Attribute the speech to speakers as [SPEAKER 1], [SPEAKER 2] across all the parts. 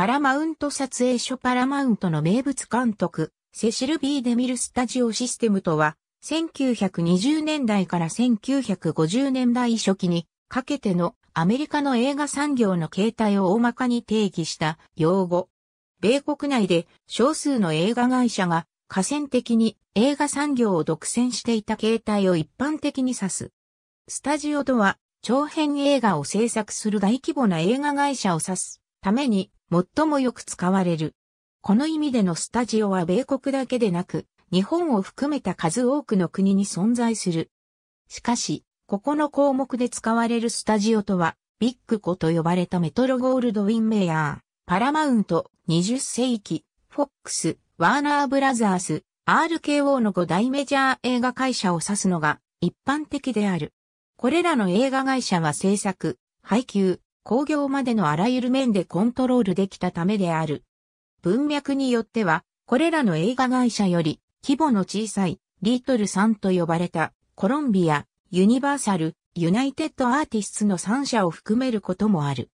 [SPEAKER 1] パラマウント撮影所パラマウントの名物監督、セシル・ビー・デミル・スタジオシステムとは、1920年代から1950年代初期にかけてのアメリカの映画産業の形態を大まかに定義した用語。米国内で少数の映画会社が河川的に映画産業を独占していた形態を一般的に指す。スタジオとは長編映画を制作する大規模な映画会社を指すために最もよく使われる。この意味でのスタジオは米国だけでなく、日本を含めた数多くの国に存在する。しかし、ここの項目で使われるスタジオとは、ビッグコと呼ばれたメトロゴールドウィンメイヤー、パラマウント、20世紀、フォックス、ワーナーブラザース、RKO の5大メジャー映画会社を指すのが一般的である。これらの映画会社は制作、配給、工業までのあらゆる面でコントロールできたためである。文脈によっては、これらの映画会社より規模の小さいリートルさんと呼ばれたコロンビア、ユニバーサル、ユナイテッドアーティストの3社を含めることもある。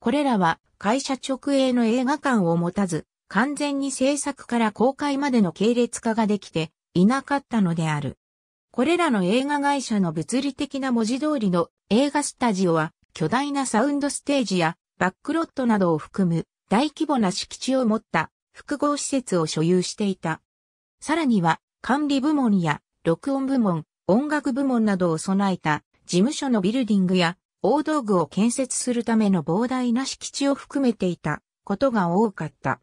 [SPEAKER 1] これらは会社直営の映画館を持たず、完全に制作から公開までの系列化ができていなかったのである。これらの映画会社の物理的な文字通りの映画スタジオは巨大なサウンドステージやバックロットなどを含む大規模な敷地を持った複合施設を所有していた。さらには管理部門や録音部門、音楽部門などを備えた事務所のビルディングや大道具を建設するための膨大な敷地を含めていたことが多かった。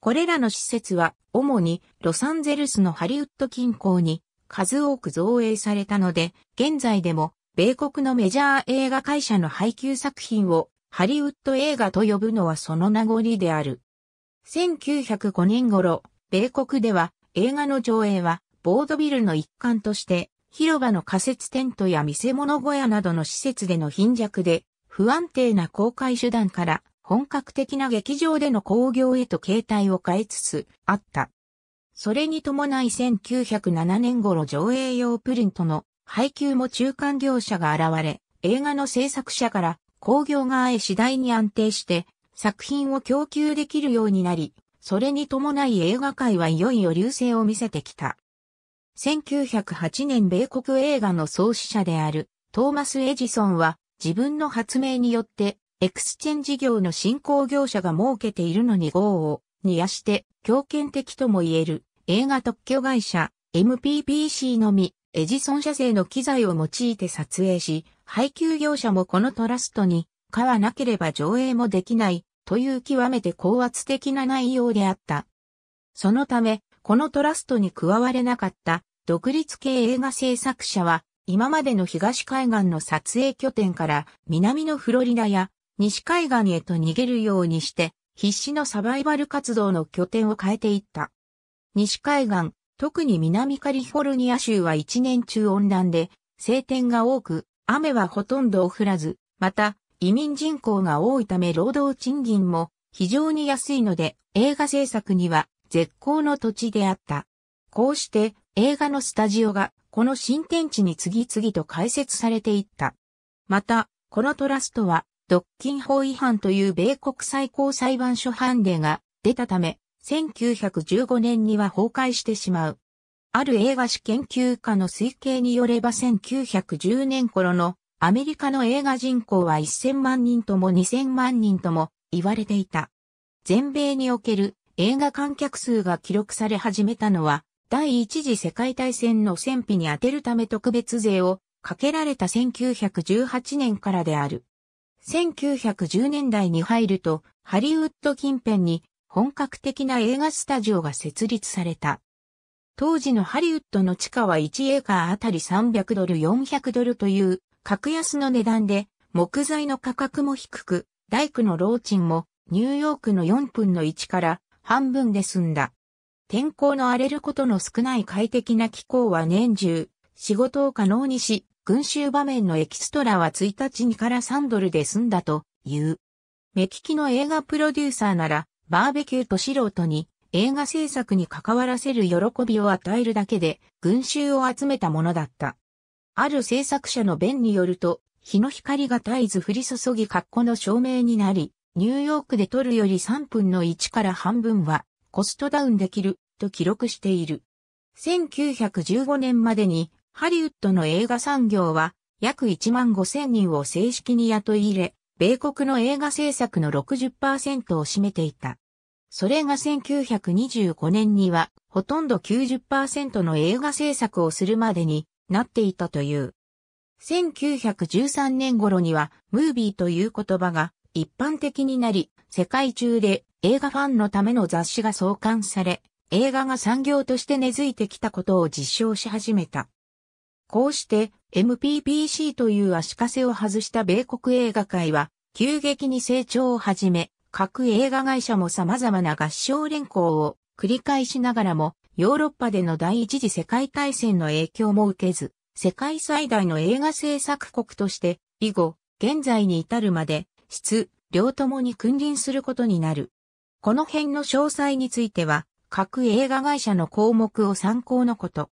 [SPEAKER 1] これらの施設は主にロサンゼルスのハリウッド近郊に数多く造営されたので、現在でも米国のメジャー映画会社の配給作品をハリウッド映画と呼ぶのはその名残である。1905年頃、米国では映画の上映はボードビルの一環として広場の仮設テントや見せ物小屋などの施設での貧弱で不安定な公開手段から本格的な劇場での興行へと形態を変えつつあった。それに伴い1907年頃上映用プリントの配給も中間業者が現れ、映画の制作者から工業側へ次第に安定して作品を供給できるようになり、それに伴い映画界はいよいよ流星を見せてきた。1908年米国映画の創始者であるトーマス・エジソンは自分の発明によってエクスチェン事業の振興業者が設けているのに号を煮やして強権的とも言える映画特許会社 MPPC のみエジソン社製の機材を用いて撮影し、配給業者もこのトラストに、買わなければ上映もできない、という極めて高圧的な内容であった。そのため、このトラストに加われなかった独立系映画制作者は、今までの東海岸の撮影拠点から南のフロリダや西海岸へと逃げるようにして、必死のサバイバル活動の拠点を変えていった。西海岸、特に南カリフォルニア州は一年中温暖で、晴天が多く、雨はほとんど降らず、また、移民人口が多いため労働賃金も非常に安いので、映画制作には絶好の土地であった。こうして、映画のスタジオが、この新天地に次々と開設されていった。また、このトラストは、独禁法違反という米国最高裁判所判例が出たため、1915年には崩壊してしまう。ある映画史研究家の推計によれば1910年頃のアメリカの映画人口は1000万人とも2000万人とも言われていた。全米における映画観客数が記録され始めたのは第一次世界大戦の戦費に充てるため特別税をかけられた1918年からである。1910年代に入ると、ハリウッド近辺に本格的な映画スタジオが設立された。当時のハリウッドの地価は1エーカーあたり300ドル400ドルという格安の値段で木材の価格も低く、大工の老賃もニューヨークの4分の1から半分で済んだ。天候の荒れることの少ない快適な気候は年中、仕事を可能にし、群衆場面のエキストラは1日2から3ドルで済んだという。目利きの映画プロデューサーならバーベキューと素人に映画制作に関わらせる喜びを与えるだけで群衆を集めたものだった。ある制作者の弁によると、日の光が絶えず降り注ぎ格好の照明になり、ニューヨークで撮るより3分の1から半分はコストダウンできると記録している。1915年までにハリウッドの映画産業は約1万5千人を正式に雇い入れ、米国の映画制作の60%を占めていた。それが1925年には、ほとんど90%の映画制作をするまでになっていたという。1913年頃には、ムービーという言葉が一般的になり、世界中で映画ファンのための雑誌が創刊され、映画が産業として根付いてきたことを実証し始めた。こうして MPPC という足かせを外した米国映画界は急激に成長をはじめ、各映画会社も様々な合唱連行を繰り返しながらも、ヨーロッパでの第一次世界大戦の影響も受けず、世界最大の映画制作国として、以後、現在に至るまで、質、両ともに君臨することになる。この辺の詳細については、各映画会社の項目を参考のこと。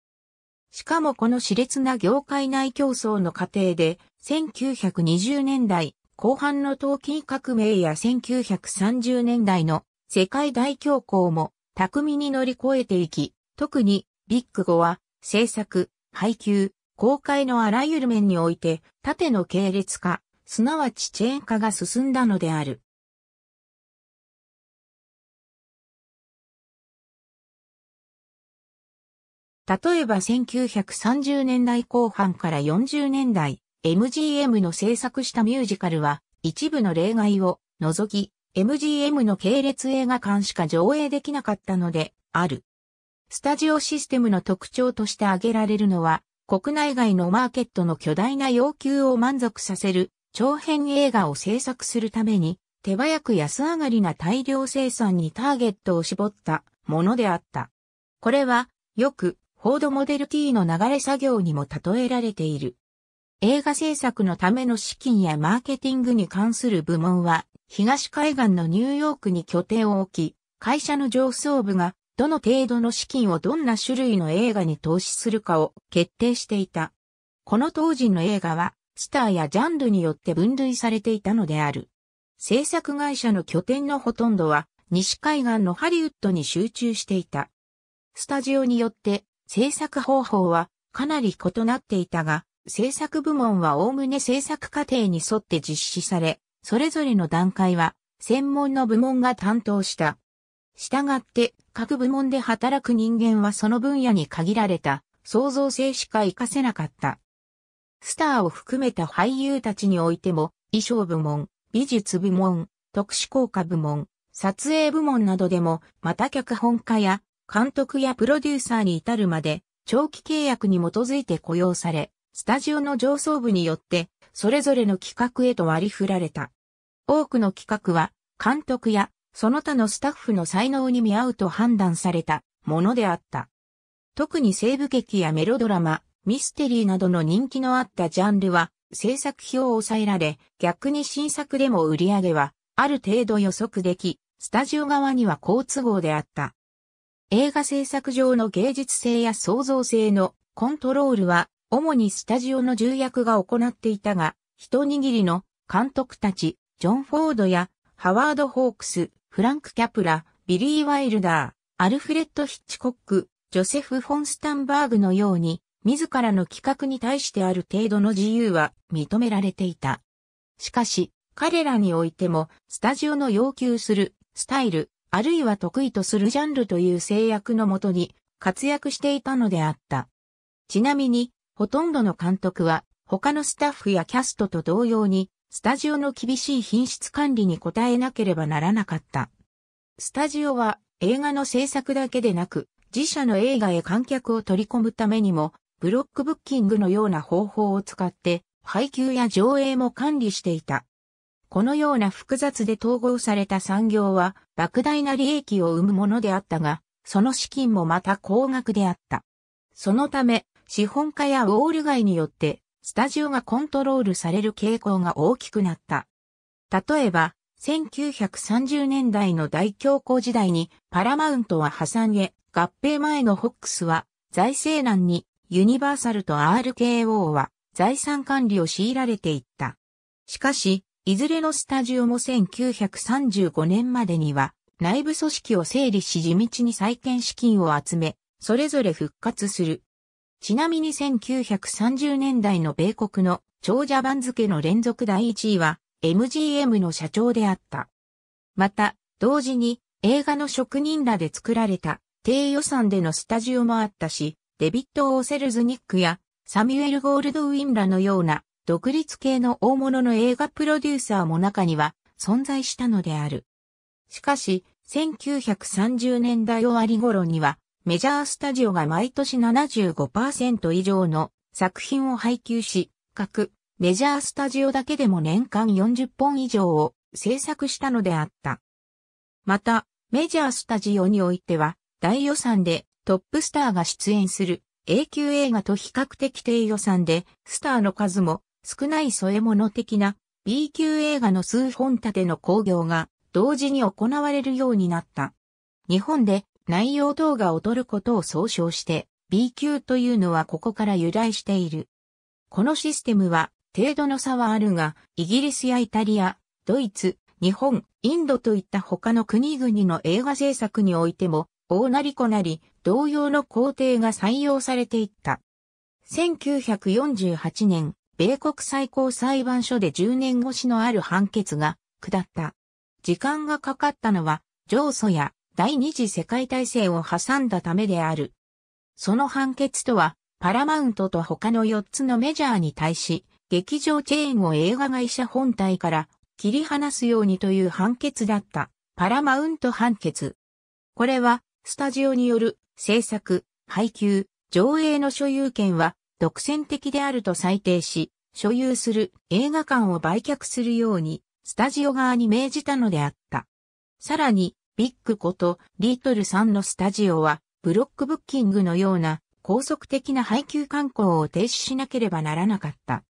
[SPEAKER 1] しかもこの熾烈な業界内競争の過程で、1920年代後半の陶器革命や1930年代の世界大恐慌も巧みに乗り越えていき、特にビッグ5は制作、配給、公開のあらゆる面において縦の系列化、すなわちチェーン化が進んだのである。例えば1930年代後半から40年代、MGM の制作したミュージカルは、一部の例外を除き、MGM の系列映画館しか上映できなかったので、ある。スタジオシステムの特徴として挙げられるのは、国内外のマーケットの巨大な要求を満足させる、長編映画を制作するために、手早く安上がりな大量生産にターゲットを絞ったものであった。これは、よく、フォードモデル T の流れ作業にも例えられている。映画制作のための資金やマーケティングに関する部門は、東海岸のニューヨークに拠点を置き、会社の上層部がどの程度の資金をどんな種類の映画に投資するかを決定していた。この当時の映画は、スターやジャンルによって分類されていたのである。制作会社の拠点のほとんどは、西海岸のハリウッドに集中していた。スタジオによって制作方法はかなり異なっていたが、制作部門はおおむね制作過程に沿って実施され、それぞれの段階は専門の部門が担当した。従って、各部門で働く人間はその分野に限られた創造性しか活かせなかった。スターを含めた俳優たちにおいても、衣装部門、美術部門、特殊効果部門、撮影部門などでも、また脚本家や監督やプロデューサーに至るまで、長期契約に基づいて雇用され、スタジオの上層部によって、それぞれの企画へと割り振られた。多くの企画は、監督や、その他のスタッフの才能に見合うと判断されたものであった。特に西部劇やメロドラマ、ミステリーなどの人気のあったジャンルは、制作費を抑えられ、逆に新作でも売り上げは、ある程度予測でき、スタジオ側には好都合であった。映画制作上の芸術性や創造性のコントロールは、主にスタジオの重役が行っていたが、一握りの監督たち、ジョン・フォードやハワード・ホークス、フランク・キャプラ、ビリー・ワイルダー、アルフレッド・ヒッチコック、ジョセフ・フォンスタンバーグのように、自らの企画に対してある程度の自由は認められていた。しかし、彼らにおいても、スタジオの要求する、スタイル、あるいは得意とするジャンルという制約のもとに活躍していたのであった。ちなみに、ほとんどの監督は他のスタッフやキャストと同様に、スタジオの厳しい品質管理に応えなければならなかった。スタジオは映画の制作だけでなく、自社の映画へ観客を取り込むためにも、ブロックブッキングのような方法を使って、配給や上映も管理していた。このような複雑で統合された産業は、莫大な利益を生むものであったが、その資金もまた高額であった。そのため、資本家やウォール街によって、スタジオがコントロールされる傾向が大きくなった。例えば、1930年代の大恐慌時代にパラマウントは破産へ、合併前のホックスは財政難にユニバーサルと RKO は財産管理を強いられていった。しかし、いずれのスタジオも1935年までには内部組織を整理し地道に再建資金を集め、それぞれ復活する。ちなみに1930年代の米国の長者番付の連続第1位は MGM の社長であった。また、同時に映画の職人らで作られた低予算でのスタジオもあったし、デビッド・オーセルズニックやサミュエル・ゴールドウィンらのような独立系の大物の映画プロデューサーも中には存在したのである。しかし、1930年代終わり頃には、メジャースタジオが毎年75%以上の作品を配給し、各メジャースタジオだけでも年間40本以上を制作したのであった。また、メジャースタジオにおいては、大予算でトップスターが出演する A 級映画と比較的低予算で、スターの数も少ない添え物的な B 級映画の数本立ての興行が同時に行われるようになった。日本で内容動画を撮ることを総称して B 級というのはここから由来している。このシステムは程度の差はあるが、イギリスやイタリア、ドイツ、日本、インドといった他の国々の映画制作においても、大なりこなり、同様の工程が採用されていった。1948年、米国最高裁判所で10年越しのある判決が下った。時間がかかったのは、上訴や第二次世界大戦を挟んだためである。その判決とは、パラマウントと他の4つのメジャーに対し、劇場チェーンを映画会社本体から切り離すようにという判決だった、パラマウント判決。これは、スタジオによる制作、配給、上映の所有権は独占的であると裁定し、所有する映画館を売却するように、スタジオ側に命じたのであった。さらに、ビッグことリトルさんのスタジオは、ブロックブッキングのような高速的な配給観光を停止しなければならなかった。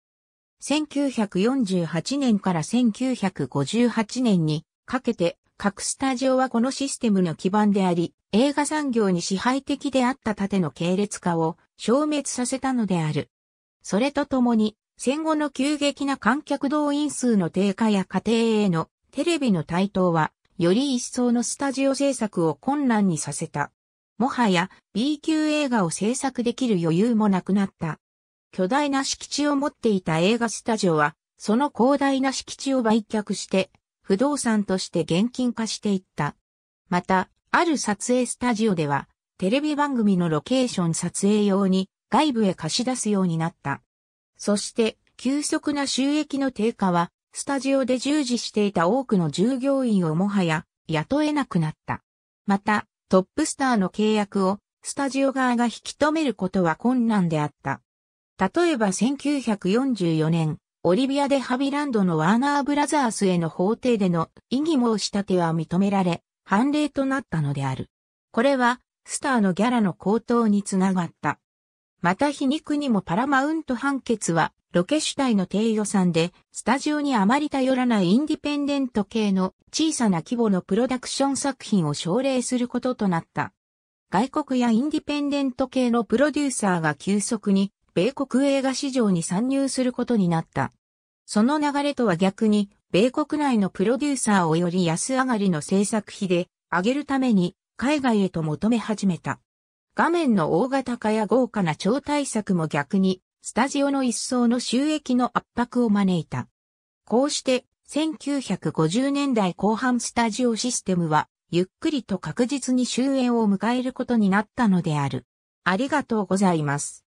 [SPEAKER 1] 1948年から1958年にかけて各スタジオはこのシステムの基盤であり、映画産業に支配的であった縦の系列化を消滅させたのである。それとともに、戦後の急激な観客動員数の低下や家庭へのテレビの台頭は、より一層のスタジオ制作を困難にさせた。もはや B 級映画を制作できる余裕もなくなった。巨大な敷地を持っていた映画スタジオは、その広大な敷地を売却して不動産として現金化していった。また、ある撮影スタジオでは、テレビ番組のロケーション撮影用に外部へ貸し出すようになった。そして、急速な収益の低下は、スタジオで従事していた多くの従業員をもはや雇えなくなった。また、トップスターの契約をスタジオ側が引き止めることは困難であった。例えば1944年、オリビア・デ・ハビランドのワーナー・ブラザースへの法廷での異議申し立ては認められ、判例となったのである。これは、スターのギャラの高騰につながった。また皮肉にもパラマウント判決は、ロケ主体の低予算で、スタジオにあまり頼らないインディペンデント系の小さな規模のプロダクション作品を奨励することとなった。外国やインディペンデント系のプロデューサーが急速に米国映画市場に参入することになった。その流れとは逆に、米国内のプロデューサーをより安上がりの制作費で上げるために海外へと求め始めた。画面の大型化や豪華な超大作も逆に、スタジオの一層の収益の圧迫を招いた。こうして、1950年代後半スタジオシステムは、ゆっくりと確実に終焉を迎えることになったのである。ありがとうございます。